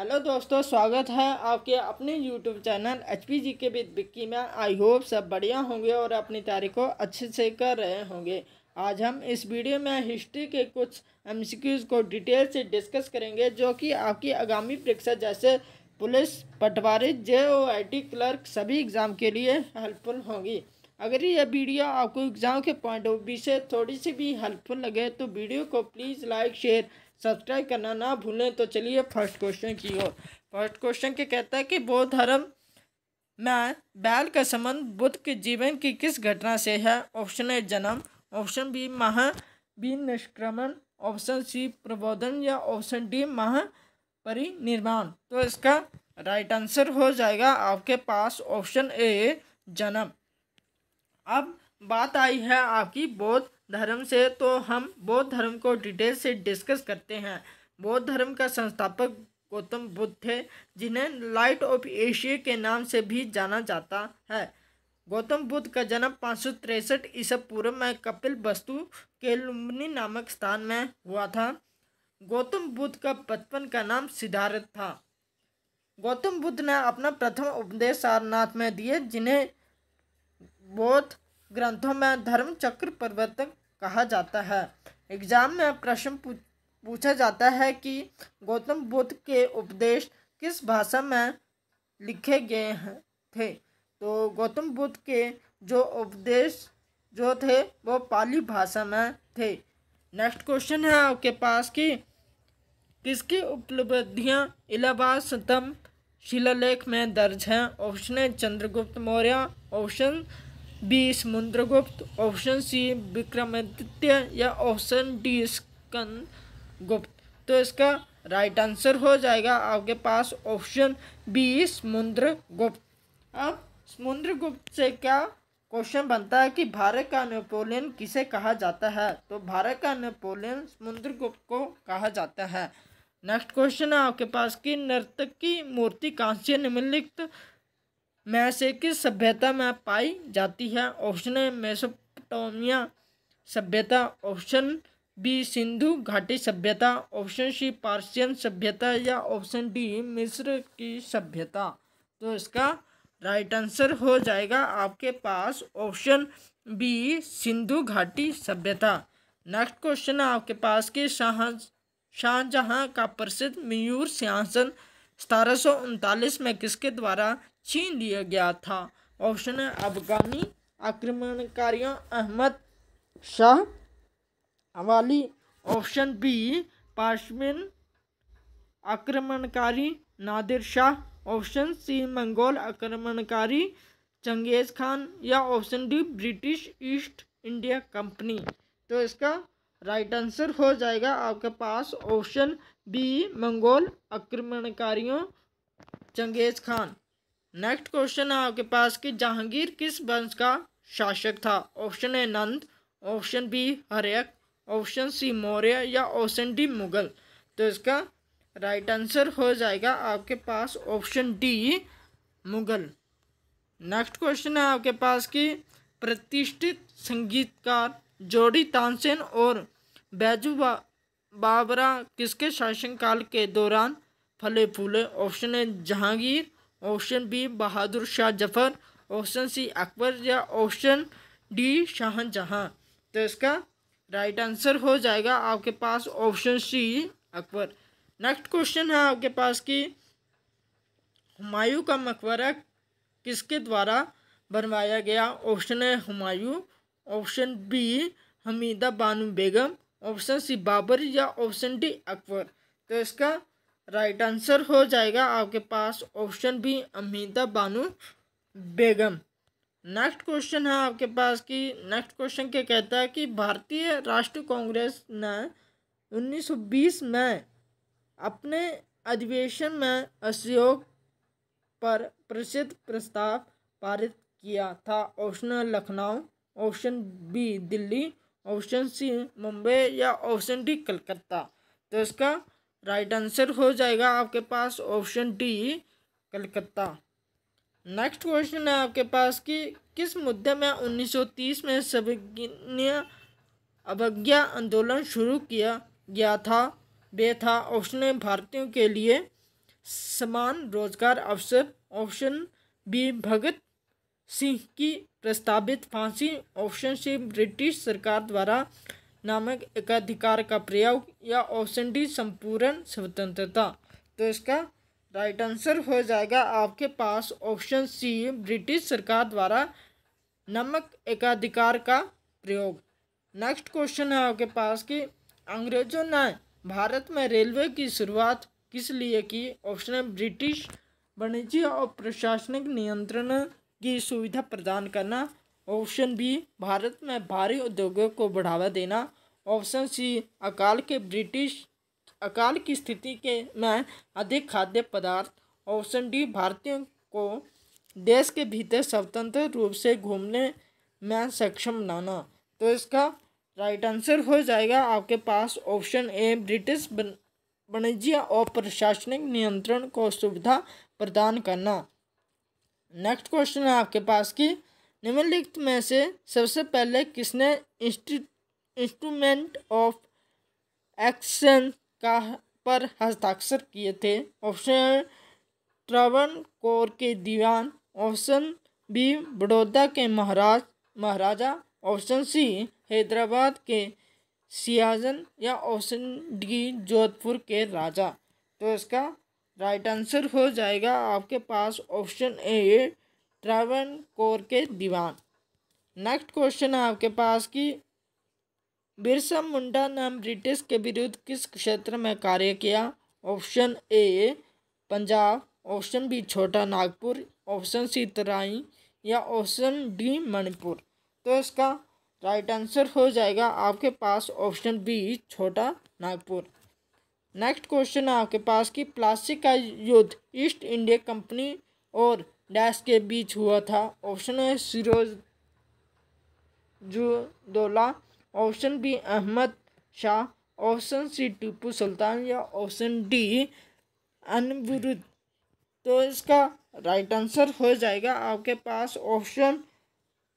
hello दोस्तों स्वागत है आपके अपने YouTube channel H P G K with Bikki में आई होप सब बढ़िया होंगे और अपनी तारीख को अच्छे से कर रहे होंगे आज हम इस वीडियो में हिस्ट्री के कुछ एम को डिटेल से डिस्कस करेंगे जो कि आपकी आगामी परीक्षा जैसे police patwari J O I T clerk सभी एग्ज़ाम के लिए हेल्पफुल होंगी अगर यह वीडियो आपको एग्ज़ाम के पॉइंट ऑफ व्यू से थोड़ी सी भी हेल्पफुल लगे तो वीडियो को प्लीज़ लाइक शेयर सब्सक्राइब करना ना भूलें तो चलिए फर्स्ट क्वेश्चन की ओर फर्स्ट क्वेश्चन के कहता है कि बौद्ध धर्म में बैल का संबंध बुद्ध के जीवन की किस घटना से है ऑप्शन ए जन्म ऑप्शन बी बी निष्क्रमण ऑप्शन सी प्रबोधन या ऑप्शन डी महा परिनिर्माण तो इसका राइट आंसर हो जाएगा आपके पास ऑप्शन ए जन्म अब बात आई है आपकी बौद्ध धर्म से तो हम बौद्ध धर्म को डिटेल से डिस्कस करते हैं बौद्ध धर्म का संस्थापक गौतम बुद्ध थे जिन्हें लाइट ऑफ एशिया के नाम से भी जाना जाता है गौतम बुद्ध का जन्म पाँच सौ तिरसठ ईसा पूर्व में कपिल वस्तु के लुम्बनी नामक स्थान में हुआ था गौतम बुद्ध का बचपन का नाम सिद्धार्थ था गौतम बुद्ध ने अपना प्रथम उपदेश सारनाथ में दिए जिन्हें बौद्ध ग्रंथों में धर्म चक्र प्रवर्तक कहा जाता है एग्जाम में प्रश्न पूछा जाता है कि गौतम बुद्ध के उपदेश किस भाषा में लिखे गए थे तो गौतम बुद्ध के जो उपदेश जो थे वो पाली भाषा में थे नेक्स्ट क्वेश्चन है आपके पास कि किसकी उपलब्धियां इलाहाबाद सतम शिलालेख में दर्ज हैं ऑप्शन है Chandragupta Maurya option B Samudragupta option C Vikramaditya या ऑप्शन डी स्कंद गुप्त तो इसका राइट आंसर हो जाएगा आपके पास ऑप्शन बी समुद्र गुप्त अब समुद्र गुप्त से क्या क्वेश्चन बनता है कि भारत का नेपोलियन किसे कहा जाता है तो भारत का नेपोलियन समुद्र गुप्त को कहा जाता है नेक्स्ट क्वेश्चन है आपके पास कि नर्तक की मूर्ति कांस्य निम्नलिखित में से किस सभ्यता में पाई जाती है ऑप्शन है मेसोपोटामिया सभ्यता ऑप्शन बी सिंधु घाटी सभ्यता ऑप्शन सी पार्सियन सभ्यता या ऑप्शन डी मिस्र की सभ्यता तो इसका राइट आंसर हो जाएगा आपके पास ऑप्शन बी सिंधु घाटी सभ्यता नेक्स्ट क्वेश्चन है आपके पास कि शाह शाहजहाँ का प्रसिद्ध मयूर सिंहासन सतारह में किसके द्वारा छीन लिया गया था ऑप्शन है अफगानी आक्रमणकारियों अहमद शाह हवाली ऑप्शन बी पार्शमिन आक्रमणकारी Nadir Shah option C Mongol आक्रमणकारी चंगेज़ खान या option D British East India Company तो इसका राइट आंसर हो जाएगा आपके पास ऑप्शन बी मंगोल आक्रमणकारियों चंगेज खान नेक्स्ट क्वेश्चन है आपके पास कि जहांगीर किस वंश का शासक था option A Nanda option B हरेक ऑप्शन सी मौर्य या ऑप्शन डी मुगल तो इसका राइट आंसर हो जाएगा आपके पास option D Mughal next question है आपके पास कि प्रतिष्ठित संगीतकार जोड़ी तानसेन और बैजू बाबरा किसके शासनकाल के दौरान फले फूले option A Jahangir option B Bahadur Shah Zafar option C Akbar या ऑप्शन डी शाहजहाँ तो इसका राइट आंसर हो जाएगा आपके पास option C Akbar next question है आपके पास कि हुमायूं का मकबरा किसके द्वारा बनवाया गया ऑप्शन है Humayun option B Hamida Banu Begum option C Babur या ऑप्शन डी अकबर तो इसका राइट आंसर हो जाएगा आपके पास option B Amita Banu Begum next question है आपके पास कि नेक्स्ट क्वेश्चन क्या कहता है कि भारतीय राष्ट्रीय कांग्रेस ने 1920 में अपने अधिवेशन में असहयोग पर प्रसिद्ध प्रस्ताव पारित किया था option Lucknow option B Delhi option C Mumbai या ऑप्शन डी कलकत्ता तो इसका राइट आंसर हो जाएगा आपके पास option D Calcutta next question है आपके पास कि किस मुद्दे में 1930 में सविज्ञ अवज्ञा आंदोलन शुरू किया गया था वे था ऑप्शन ए भारतीयों के लिए समान रोजगार अवसर ऑप्शन बी भगत सिंह की प्रस्तावित फांसी ऑप्शन से ब्रिटिश सरकार द्वारा नामक एकाधिकार का प्रयोग या ऑप्शन डी संपूर्ण स्वतंत्रता तो इसका राइट आंसर हो जाएगा आपके पास ऑप्शन सी ब्रिटिश सरकार द्वारा नमक एकाधिकार का प्रयोग नेक्स्ट क्वेश्चन है आपके पास कि अंग्रेजों ने भारत में रेलवे की शुरुआत किस लिए की ऑप्शन है ब्रिटिश वाणिज्य और प्रशासनिक नियंत्रण की सुविधा प्रदान करना ऑप्शन बी भारत में भारी उद्योगों को बढ़ावा देना ऑप्शन सी अकाल के ब्रिटिश अकाल की स्थिति के में अधिक खाद्य पदार्थ ऑप्शन डी भारतीयों को देश के भीतर स्वतंत्र रूप से घूमने में सक्षम बनाना तो इसका राइट आंसर हो जाएगा आपके पास ऑप्शन ए ब्रिटिश वाणिज्य और प्रशासनिक नियंत्रण को सुविधा प्रदान करना नेक्स्ट क्वेश्चन है आपके पास कि निम्नलिखित में से सबसे पहले किसने इंस्ट्रूमेंट ऑफ एक्शन का पर हस्ताक्षर किए थे ऑप्शन ट्रवन कोर के दीवान ऑप्शन बी बड़ौदा के महाराज महाराजा ऑप्शन सी हैदराबाद के सियाजन या ऑप्शन डी जोधपुर के राजा तो इसका राइट आंसर हो जाएगा आपके पास ऑप्शन ए ट्रावन कोर के दीवान नेक्स्ट क्वेश्चन है आपके पास कि बिरसा मुंडा ने ब्रिटिश के विरुद्ध किस क्षेत्र में कार्य किया option A Punjab option B Chota Nagpur option C तराई या ऑप्शन डी मणिपुर तो इसका राइट आंसर हो जाएगा आपके पास option B Chota Nagpur next question है आपके पास कि प्लास्टिक का युद्ध ईस्ट इंडिया कंपनी और डैश के बीच हुआ था ऑप्शन है Siraj ud-Daulah option B Ahmad Shah option C Tipu Sultan या ऑप्शन डी अनविरुद्ध तो इसका राइट आंसर हो जाएगा आपके पास option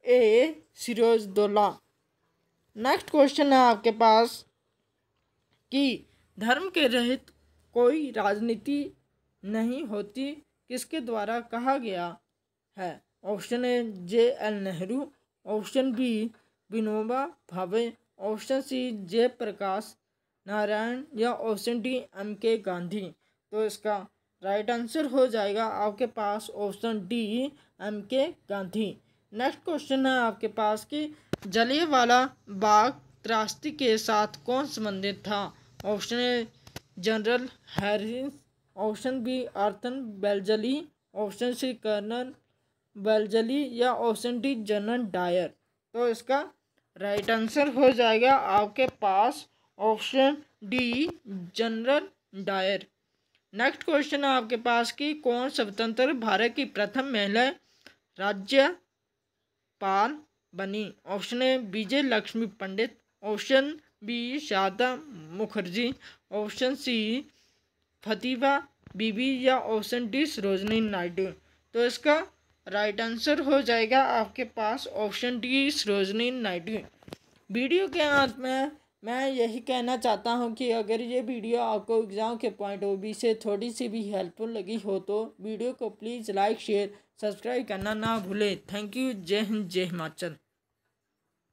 A Daulah next question है आपके पास कि धर्म के रहित कोई राजनीति नहीं होती किसके द्वारा कहा गया है option A J L Nehru option B Vinoba Bhave option सी जे प्रकाश नारायण या ऑप्शन डी एम के गांधी तो इसका राइट आंसर हो जाएगा आपके पास ऑप्शन डी एम के गांधी नेक्स्ट क्वेश्चन है आपके पास कि जलिए वाला बाग त्रास्ती के साथ कौन संबंधित था option A general Harris option B Arthur Wellesley option C colonel Wellesley या ऑप्शन डी जनरल डायर तो इसका राइट आंसर हो जाएगा आपके पास option D general Dyer next question है आपके पास कि कौन स्वतंत्र भारत की प्रथम महिला राज्यपाल बनी option A Vijaya Lakshmi Pandit option B Sharda Mukherjee option C Fatima Bibi या ऑप्शन डी सरोजनी नायडू तो इसका राइट आंसर हो जाएगा आपके पास option D Sarojini Naidu video के अंत में मैं यही कहना चाहता हूं कि अगर ये वीडियो आपको एग्ज़ाम के पॉइंट ऑफ व्यू से थोड़ी सी भी हेल्पफुल लगी हो तो वीडियो को प्लीज़ लाइक शेयर सब्सक्राइब करना ना भूलें थैंक यू जय हिंद जय हिमाचल